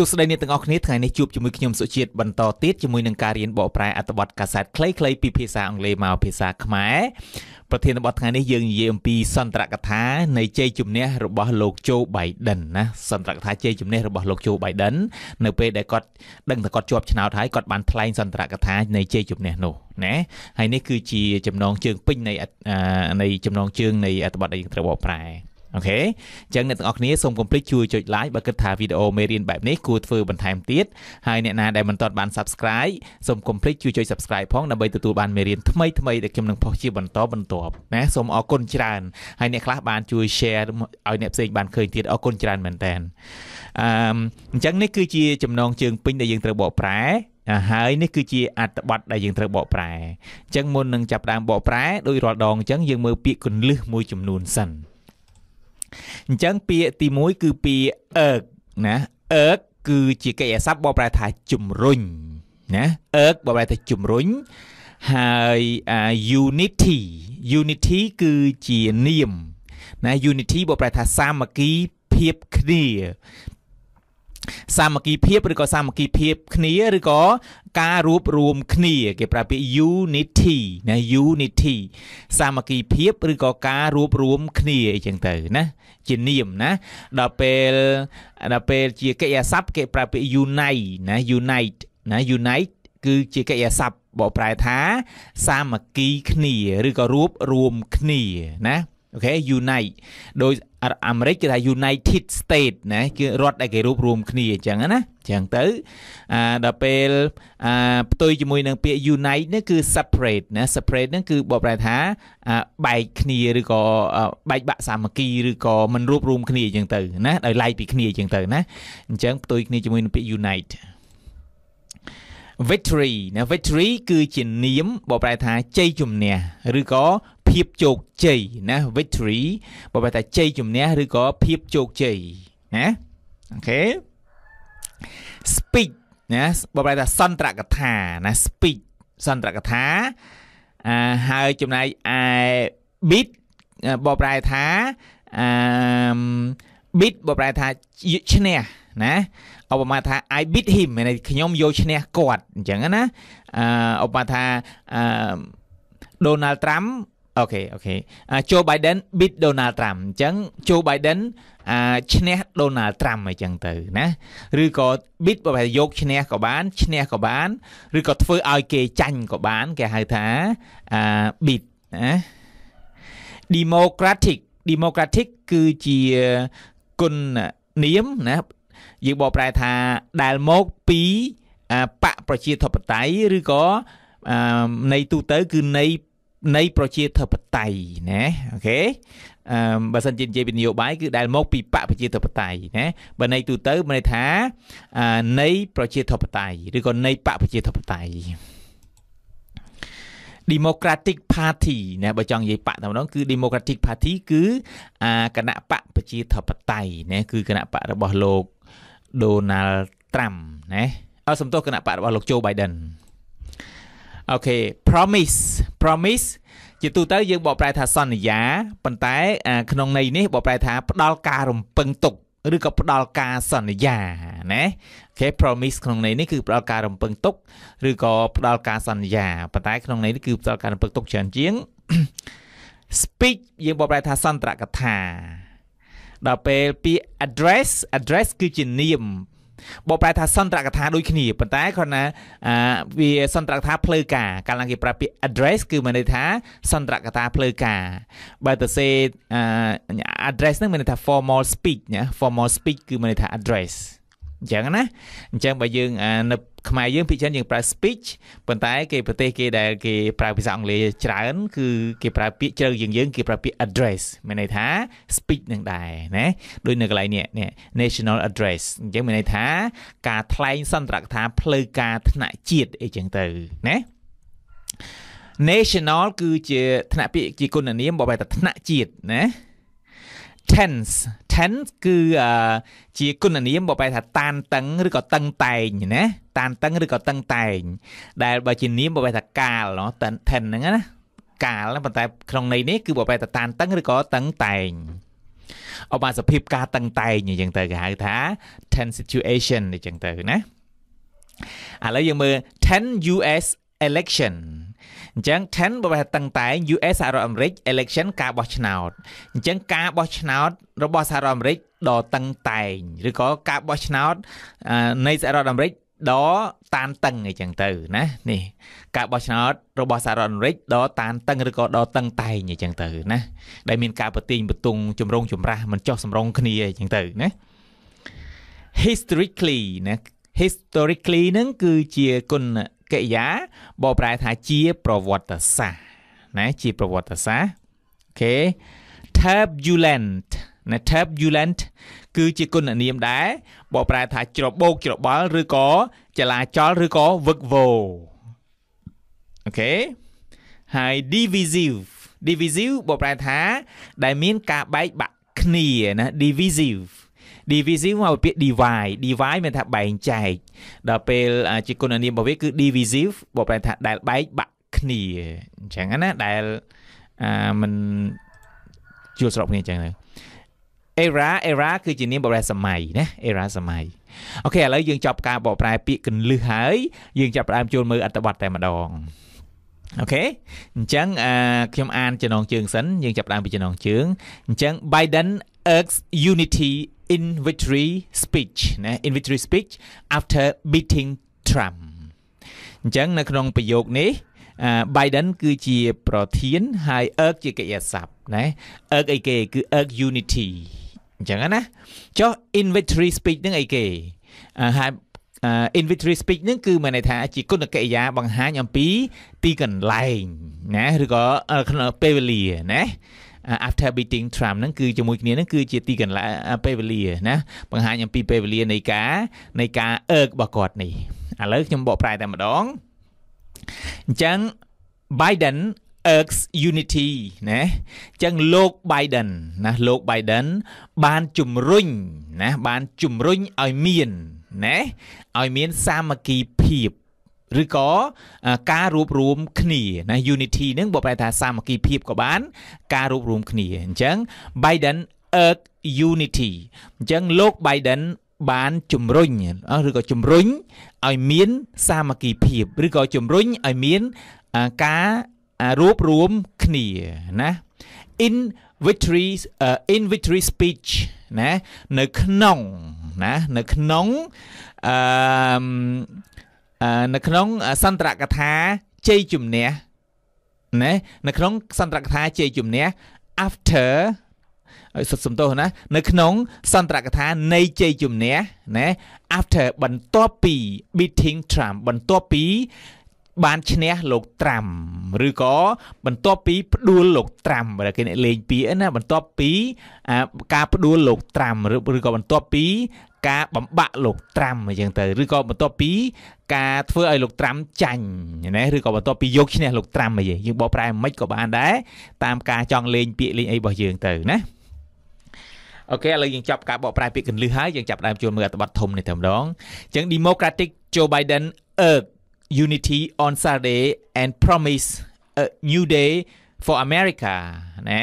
ួស្តីអ្នកទាំងអស់គ្នាថ្ងៃនេះជួបជាមួយខ្ញុំសុជាតិបន្តទៀតជាមួយនឹងការរៀនបកប្រែអត្ថបទកាសែតខ្លីៗពីភាសាអង់គ្លេសមកភាសាខ្មែរប្រធានបទថ្ងៃនេះយើងនិយាយអំពីសន្ទរកថានៃជ័យជំនះរបស់លោកโจ Biden ណាសន្ទរកថាជ័យជំនះរបស់លោកโจ Biden នៅពេលដែលគាត់ដឹងថាគាត់ជាប់ឆ្នោតហើយគាត់បានថ្លែងសន្ទរកថានៃជ័យជំនះនោះណាហើយនេះគឺជាចំណងជើងពេញនៃនៃចំណងជើងនៃ អត្ថបទដែលយើងត្រូវបកប្រែអូខេអញ្ចឹងអ្នកទាំងអស់គ្នាសូមកុំភ្លេចជួយចុច like បើគិតថាវីដេអូមេរៀនបែបនេះគួរធ្វើបន្ថែមទៀតហើយអ្នកណាដែលមិនទាន់បាន subscribe សូមកុំភ្លេចជួយចុច subscribe ផងដើម្បីទទួលបានមេរៀនថ្មីថ្មីដែលខ្ញុំនឹងផុសជាបន្តបន្ទាប់ណាសូមអរគុណច្រើនហើយអ្នកខ្លះបានជួយ share ឲ្យអ្នកផ្សេងបានឃើញទៀតអរគុណច្រើនមែនតើអញ្ចឹងនេះគឺជាចំណង ជើងពេញដែលយើងត្រូវបកប្រែហើយនេះគឺជាអត្ថបទដែលយើងត្រូវបកប្រែអញ្ចឹងមុននឹងចាប់ដើមបកប្រែដោយរាល់ដងអញ្ចឹងយើងមើលពាក្យគន្លឹះមួយចំនួនសិនអញ្ចឹងពាក្យទី1គឺពាក្យអើកណាអើកគឺជាកិច្ចអាសព្ទបបប្រែថាជំរុញណាអើកបបប្រែថាជំរុញហើយ unity unity គឺជានាមណា unity បបប្រែថាសាមគ្គីភាពគ្នាសាមគ្គីភាពឬក៏សាមគ្គីភាព គ្នាឬក៏ការរួបរួមគ្នាគេប្រើពាក្យ unity ណា unity សាមគ្គីភាពឬក៏ការរួបរួមគ្នាអីចឹងទៅណា ជានាមណាដល់ពេលដល់ពេលជាកិរិយាសព្ទគេប្រើពាក្យ unite ណា unite ណា unite គឺជាកិរិយាសព្ទបកប្រែថា សាមគ្គីគ្នាឬក៏រួបរួមគ្នាណាអូខេ unite ដោយអាមេរិកគេថា United State ណាគឺរដ្ឋដែលគេរួបរួមគ្នាអញ្ចឹងណាអញ្ចឹងទៅអាដល់ពេលអាផ្ទុយជាមួយនឹងពាក្យ unite នេះគឺ separate ណា separate ហ្នឹងគឺបកប្រែថាបែកគ្នាឬក៏បែកបាក់សាមគ្គីឬក៏មិនរួបរួមគ្នាអញ្ចឹងទៅណាដោយឡែកពីគ្នាអញ្ចឹងទៅណាអញ្ចឹងផ្ទុយគ្នាជាមួយនឹងពាក្យ unite victory ណា victory គឺជានាមបើប្រែថាជ័យជំនះឬក៏ភាពជោគជ័យណា victory បើប្រែថាជ័យជំនះឬក៏ភាពជោគជ័យណាអូខេ speak ណាបើប្រែថាសន្ទរកថាណា speak សន្ទរកថាអឺហើយចំណាយឯ beat បើប្រែថាអឺ beat បើប្រែថាឈ្នះណាឧបមាថា I beat him មានខ្ញុំយកឈ្នះគាត់អញ្ចឹងណាអឺឧបមាថាអឺ Donald Trump អូខេអូខេ Joe Biden beat Donald Trump អញ្ចឹង Joe Biden ឈ្នះ Donald Trump អញ្ចឹងទៅ ណាឬក៏ beat បើយកឈ្នះក៏បានឈ្នះក៏បាន ឬក៏ធ្វើឲ្យគេចាញ់ក៏បានគេហៅថាអា beat ណា democratic democratic គឺជាគុណនាមណាយើងបកប្រែថាដែលមកពីបកប្រជាធិបតេយ្យឬក៏ន័យទូទៅគឺន័យនៃប្រជាធិបតេយ្យណាអូខេអឺបើសិនជានិយាយពីនយោបាយគឺដែលមកពីបកប្រជាធិបតេយ្យណាបើន័យទូទៅមានន័យថានៃប្រជាធិបតេយ្យឬក៏នៃបកប្រជាធិបតេយ្យ Democratic Party ណាបើចង់និយាយបកតែម្ដងគឺ Democratic Party គឺអាគណៈបកប្រជាធិបតេយ្យណាគឺគណៈបករបស់លោកដូណាល់ត្រាំណាអសំទោសគណៈបករបស់លោកជូបៃដិនអូខេ promise promise ជាទូទៅ យើងបកប្រែថាសន្យា ប៉ុន្តែក្នុងន័យនេះបកប្រែថាផ្ដល់ការរំពឹងទុកឬក៏ផ្ដល់ការសន្យាណាអូខេ promise ក្នុងន័យនេះគឺផ្ដល់ការរំពឹងទុកឬក៏ផ្ដល់ការសន្យាប៉ុន្តែក្នុងន័យនេះគឺផ្ដល់ការរំពឹងទុកច្រើនជាង speech យើងបកប្រែថាសន្ទរកថាដល់ពេលពាក្យ address address គឺជានាមបកប្រែថាសន្ទរកថាដូចគ្នាប៉ុន្តែគ្រាន់ណាវាសន្ទរកថាផ្លូវការកាលណាគេប្រើពាក្យ address គឺមានន័យថាសន្ទរកថាផ្លូវការបើទៅសេ address ហ្នឹងមានន័យថា formal speech ណា formal speech គឺមានន័យថា address អញ្ចឹងណាអញ្ចឹងបើយើងនៅខ្មែរយើងភាគច្រើនយើងប្រើ speech ប៉ុន្តែគេប្រទេសគេដែលគេ ប្រើភាសាអង់គ្លេសច្រើនគឺគេប្រើពាក្យជ្រៅយើងយើងគេប្រើពាក្យ address មានន័យថា speech នឹងដែរណាដូចនៅកន្លែងនេះ national address អញ្ចឹងមានន័យថាការថ្លែងសន្ទរកថាផ្លូវការថ្នាក់ជាតិអីចឹងទៅណា national គឺជាថ្នាក់ពាក្យជាគុណនាមបបែកថាថ្នាក់ជាតិណា tense tense គឺជាគុណនាមបបែថាតានតឹងឬក៏តឹងតែងណាតានតឹងឬក៏តឹងតែង ដែលបើជានាមបបែថាកាលណ tense ហ្នឹងណាកាលប៉ុន្តែក្នុងន័យនេះគឺបបែថាតានតឹងឬក៏តឹងតែងអបសភាពការតឹងតែងអញ្ចឹងទៅគេហៅថា tense situation អញ្ចឹងទៅណាឥឡូ W យើងមើល10 US election អញ្ចឹង10បើតឹងតែង US សហរដ្ឋអាមេរិក election ការបោះឆ្នោតអញ្ចឹងការបោះឆ្នោតរបស់សហរដ្ឋអាមេរិកដ៏តឹងតែងឬក៏ការបោះឆ្នោតនៃសហរដ្ឋអាមេរិកដ៏តានតឹងអីចឹងទៅណានេះការបោះឆ្នោត របស់សហរដ្ឋអាមេរិកដ៏តានតឹងឬក៏ដ៏តឹងតែងអីចឹងទៅ ណា ដែលមានការប្រទាញបន្ទង់ជំរង ចម្រាស់មិនចោះសំរងគ្នាអីចឹងទៅណា historically ណា historically ហ្នឹងគឺជាគុណកិរិយាបកប្រែថាជាប្រវត្តិសាស្ត្រណាជាប្រវត្តិសាស្ត្រអូខេ turbulent ណា turbulent គឺជាគុណនាមដែរបកប្រែថាច្របោកច្របល់ឬក៏ចលាចលឬក៏វឹកវរអូខេហើយ divisive divisive បកប្រែថាដែលមានការបែកបាក់គ្នាណា divisive divisive មកពាក្យ divide divide មានថាបែងចែកដល់ពេលជាគុណនាមរបស់វាគឺ divisive បើប្រែថាដែលបែកបាក់គ្នាអញ្ចឹងណាដែលអាมันជួលស្របគ្នាអញ្ចឹងទៅ era era គឺជានាមបរិសម័យណា era សម័យអូខេឥឡូវយើងចប់ការបកប្រែ ពាក្យកੰលឹះហើយយើងចាប់ផ្ដើមចូលមើលអត្ថបទតែម្ដងអូខេអញ្ចឹងខ្ញុំអានចំណងជើងសិនយើងចាប់ដើមពីចំណងជើងអញ្ចឹង Biden urges unity in victory speech ណា in victory speech after beating Trump អញ្ចឹងនៅក្នុងប្រយោគនេះ Biden គឺជាប្រធាន ហើយ urg ជាកិរិយាសព្ទណា urg អីគេគឺ urg unity អញ្ចឹងណាចុះ in victory speech នឹងអីគេហើយ inventory speak ហ្នឹងគឺមានន័យថាជាគុណកិរិយា បង្ហាញអំពីទីកន្លែងណាឬក៏ក្នុងពេលវេលាណា after beating drum ហ្នឹងគឺជាមួយគ្នាហ្នឹងគឺជាទីកន្លែងពេលវេលាណាបង្ហាញអំពីពេលវេលានៃការនៃការអើករបស់គាត់នេះឥឡូវខ្ញុំបកប្រែតែម្ដងអញ្ចឹង Biden irks unity ណាអញ្ចឹងលោក Biden ណាលោក Biden បានជំរុញណាបានជំរុញឲ្យមានណាឲ្យមានសាមគ្គីភាព ឬក៏ការរួបរวมគ្នាណា unity នឹងបើប្រែថាសាមគ្គីភាពក៏បាន ការរួបរวมគ្នាអញ្ចឹង Biden urge unity អញ្ចឹងលោក Biden បានជំរុញឬក៏ជំរុញឲ្យមានសាមគ្គីភាពឬក៏ជំរុញឲ្យមានការរួបរวมគ្នាណា in victory uh, in victory speech ណានៅក្នុងណានៅក្នុងអឺនៅក្នុង សន្ទរកថាជ័យជំនះណា នៅក្នុងសន្ទរកថាជ័យជំនះ after ឲ្យសុខសំទោសណានៅក្នុងសន្ទរកថា នៃជ័យជំនះណា after បន្ទាប់ពី beating Trump បន្ទាប់ពី បានឈ្នះលោកត្រាំឬក៏បន្ទាប់ពីផ្ដួលលោកត្រាំបើគេអ្នកលេងពាក្យណាបន្ទាប់ពីការផ្ដួលលោកត្រាំឬក៏បន្ទាប់ពីការបំបាក់លោកត្រាំអញ្ចឹងទៅឬក៏បន្ទាប់ពីការធ្វើឲ្យលោកត្រាំចាញ់ណាឬក៏បន្ទាប់ពីយកឈ្នះលោកត្រាំអីយើងបកប្រែមិនក៏បានដែរតាមការចង់លេង ពាក្យលេងអីរបស់យើងទៅណាអូខេឥឡូវយើងចាប់ការបកប្រែពាក្យកន្លឹះហើយយើងចាប់ដើមជួនមើលអត្ថបទធំនេះតែម្ដងអញ្ចឹង Democratic Joe Biden urged unity on Saturday and promise a new day for America ណា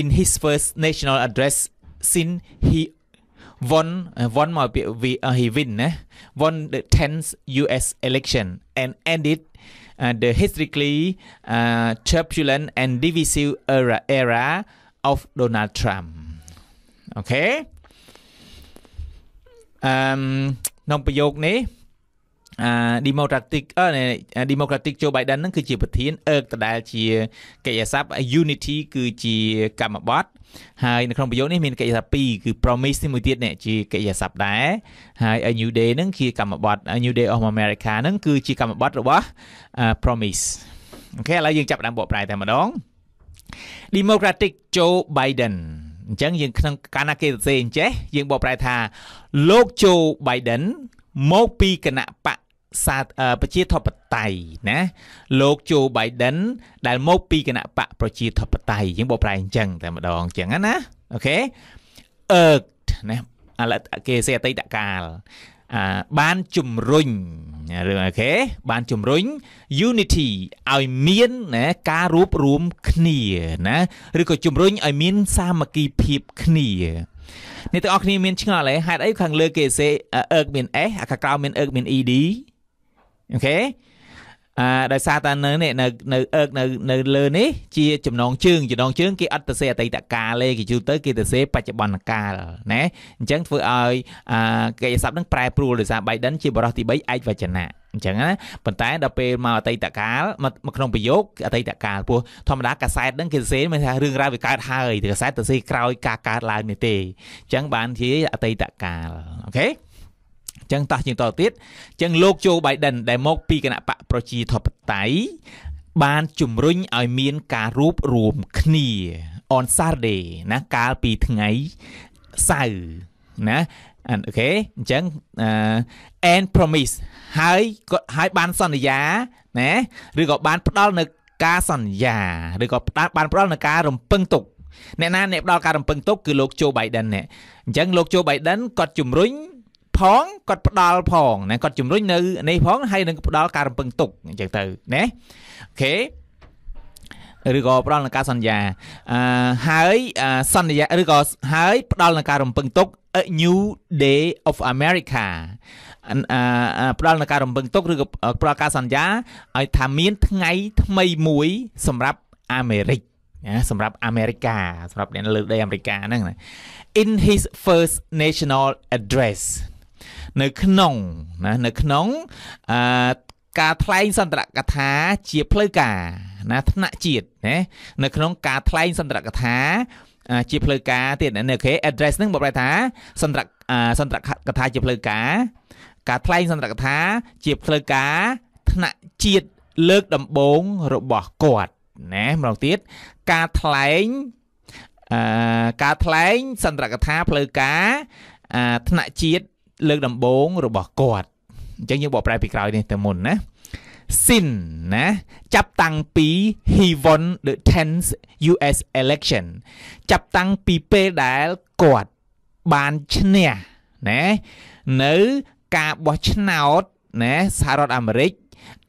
in his first national address since he won won មកពាក្យ he win ណា won the 10th US election and ended uh, the historically uh, turbulent and divisive era era of Donald Trump okay អឺមក្នុងប្រយោគនេះអា democratic អឺ democratic Joe Biden ហ្នឹងគឺជាប្រធានអឺកដដែលជាកិច្ចអាស័ព្ទ unity គឺជាកម្មបត្តិហើយនៅក្នុងប្រយោគនេះមានកិច្ចថា2គឺ promise នេះមួយទៀតនេះជាកិច្ចសព្ទដែរហើយ a new day ហ្នឹងជាកម្មបត្តិ a new day of america ហ្នឹងគឺជាកម្មបត្តិរបស់ promise អូខេឥឡូវយើងចាប់ដើមបកប្រែតែម្ដង Democratic Joe Biden អញ្ចឹងយើងក្នុងកាលណាគេសរសេរអញ្ចេះ យើងបកប្រែថាលោក Joe Biden មកពីគណៈបកសាប្រជាធិបតេយ្យណាលោកជូបៃដិន ដែលមក ពីគណៈបកប្រជាធិបតេយ្យយើងបកប្រែអញ្ចឹងតែម្ដងអញ្ចឹងណាអូខេអឺកណាអលគេសេអតីតកាលអាបានជំរុញរឿងអូខេបានជំរុញ unity ឲ្យមានណាការរួបរួមគ្នាណាឬក៏ជំរុញឲ្យមានសាមគ្គីភាពគ្នាអ្នកទាំងអស់គ្នាមានឆ្ងល់ហេហេតុអីខាងលើគេសេអឺកមាន S អាខាងក្រោមមានអឺកមាន ED អូខេអឺដោយសារតែនៅនេះនៅនៅអើកនៅនៅលើនេះជា ចំណងជើងចំណងជើងគេអត់ទៅសេអតីតកាលទេគេជួទៅគេទៅសេបច្ចុប្បន្នកាលណាអញ្ចឹងធ្វើឲ្យអឺកិច្ចស័ព្ទនឹងប្រែប្រួលដោយសារ Biden ជាបរិសទី3ឯកវចនៈអញ្ចឹងណាប៉ុន្តែដល់ពេលមកអតីតកាលមកក្នុងប្រយោគអតីតកាលព្រោះធម្មតាកាសែតហ្នឹងគេសរសេរមិនថារឿងរ៉ាវវាកើតហើយតែកាសែតទៅសេរក្រោយការកើតឡើងនេះទេអញ្ចឹងបានជាអតីតកាលអូខេចឹងតោះជាងតទៅទៀតចឹងលោកโจ Biden ដែលមក ពីគណៈបកប្រជាធិបតេយ្យបានជំរុញឲ្យមានការរួបរួមគ្នា on Saturday ណាកាលពីថ្ងៃសៅរ៍ណាអូខេអញ្ចឹង and promise ហើយគាត់ហើយបានសន្យាណាឬក៏បាន ផ្ដល់នៅការសន្យាឬក៏បានផ្ដល់នៅការរំពឹងទុកអ្នកណាអ្នកផ្ដល់ការរំពឹងទុកគឺលោកโจ Biden ណែអញ្ចឹងលោកโจ Biden គាត់ជំរុញផងគាត់ផ្ដាល់ផងណាគាត់ជំរុញនៅនេះផងហើយនឹងផ្ដាល់ការរំពឹងទុកអញ្ចឹងទៅណាអូខេឬក៏ផ្ដល់នឹងការសន្យាអឺហើយសន្យាឬក៏ហើយផ្ដល់នឹងការរំពឹងទុក A New Day of America អឺផ្ដល់នឹងការរំពឹងទុកឬក៏ផ្ដល់ការសន្យាឲ្យថាមានថ្ងៃថ្មីមួយ សម្រាប់អាមេរិកណាសម្រាប់អាមេរិកាសម្រាប់អ្នកលើកដីអាមេរិកាហ្នឹង In his first national address នៅក្នុងណានៅក្នុងអឺការថ្លែងសន្ទរកថាជាផ្លូវការណាថ្នាក់ជាតិណានៅក្នុងការថ្លែងសន្ទរកថាជាផ្លូវការទៀតណាគេ address ហ្នឹងបើប្រែថាសន្ទរសន្ទរកថាជាផ្លូវការការថ្លែងសន្ទរកថា ជាផ្លូវការថ្នាក់ជាតិលើកដំបូង របស់គាត់ណាម្ដងទៀតការថ្លែងអឺការថ្លែង សន្ទរកថាផ្លូវការថ្នាក់ជាតិលើកដំបូងរបស់គាត់អញ្ចឹងយើងបកប្រែពីក្រោយនេះទៅមុនណា sin ណាចាប់តាំងពី he won the 10th US election ចាប់តាំងពីពេលដែលគាត់បានឈ្នះណានៅការបោះឆ្នោតណាសហរដ្ឋអាមេរិក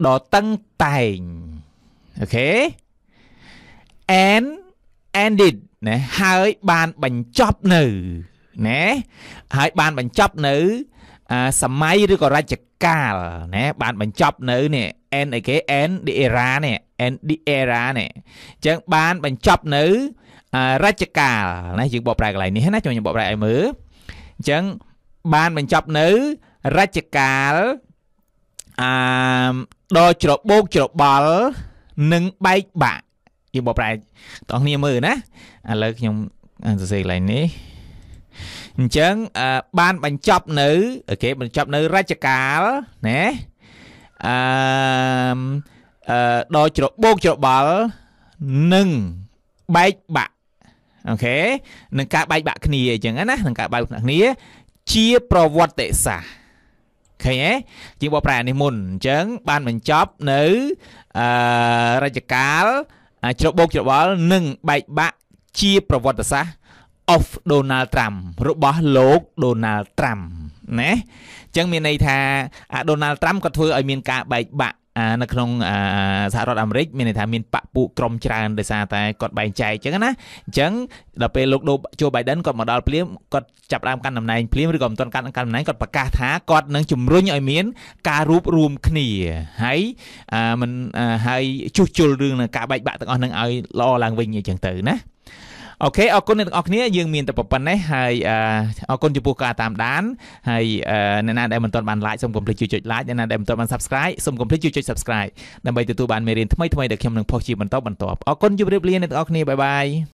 ដ៏តឹងតែងអូខេ and ended ណាហើយបានបញ្ចប់នៅណែហើយបានបញ្ចប់នៅសម័យឬក៏រជ្ជកាលណែបានបញ្ចប់នៅនេះ end អីគេ end the era នេះ end the era នេះអញ្ចឹងបានបញ្ចប់នៅរជ្ជកាលណាយើងបកប្រែកន្លែងនេះណាជួយខ្ញុំបកប្រែឲ្យមើលអញ្ចឹងបានបញ្ចប់នៅរជ្ជកាលអឺដ៏ច្របូកច្របល់និងបែកបាក់យើងបកប្រែបងប្អូនមើលណាឥឡូវខ្ញុំសរសេរកន្លែងនេះអញ្ចឹងបានបញ្ចប់នៅគេបញ្ចប់នៅរជ្ជកាលណាអឺដល់ច្របូកច្របល់និងបែកបាក់អូខេនឹងការបែកបាក់គ្នាអញ្ចឹងណានឹងការបែកបាក់គ្នា ជាប្រវត្តិសាស្ត្រឃើញទេជាងបកប្រែនេះមុនអញ្ចឹងបានបញ្ចប់នៅអឺរជ្ជកាលច្របូកច្របល់ និងបែកបាក់ជា ប្រវត្តិសាស្ត្រ of Donald Trump របស់លោក Donald Trump ណាអញ្ចឹងមានន័យថាអា Donald Trump គាត់ធ្វើឲ្យមានការបែកបាក់អានៅក្នុងសហរដ្ឋអាមេរិកមានន័យថាមានបពពួកក្រុមច្រើនដោយសារតែគាត់បែងចែកអញ្ចឹងណាអញ្ចឹងដល់ពេលលោកដូជូបៃដិនគាត់មកដល់ភ្លាមគាត់ចាប់ដើមកាន់តំណែងភ្លាមឬក៏មិនទាន់កាន់កាន់តំណែងគាត់ប្រកាសថាគាត់នឹងជំរុញឲ្យមាន ការរួបរួមគ្នាហើយមិនហើយជួសជុលរឿងនៃការបែកបាក់ទាំងអស់នឹងឲ្យល្អឡើងវិញអញ្ចឹងទៅណាអូខេអរគុណអ្នកទាំងអស់គ្នាយើងមានតែប៉ុណ្ណេះហើយអរគុណចំពោះការតាមដានហើយអ្នកណាដែលមិនទាន់បាន like សូមកុំភ្លេចជួយចុច like អ្នកណាដែលមិនទាន់បាន subscribe សូមកុំភ្លេចជួយចុច subscribe ដើម្បីទទួលបានមេរៀនថ្មីៗដែលខ្ញុំនឹង post ជាបន្តបន្ទាប់អរគុណជម្រាបលាអ្នកទាំងអស់គ្នាបាយបាយ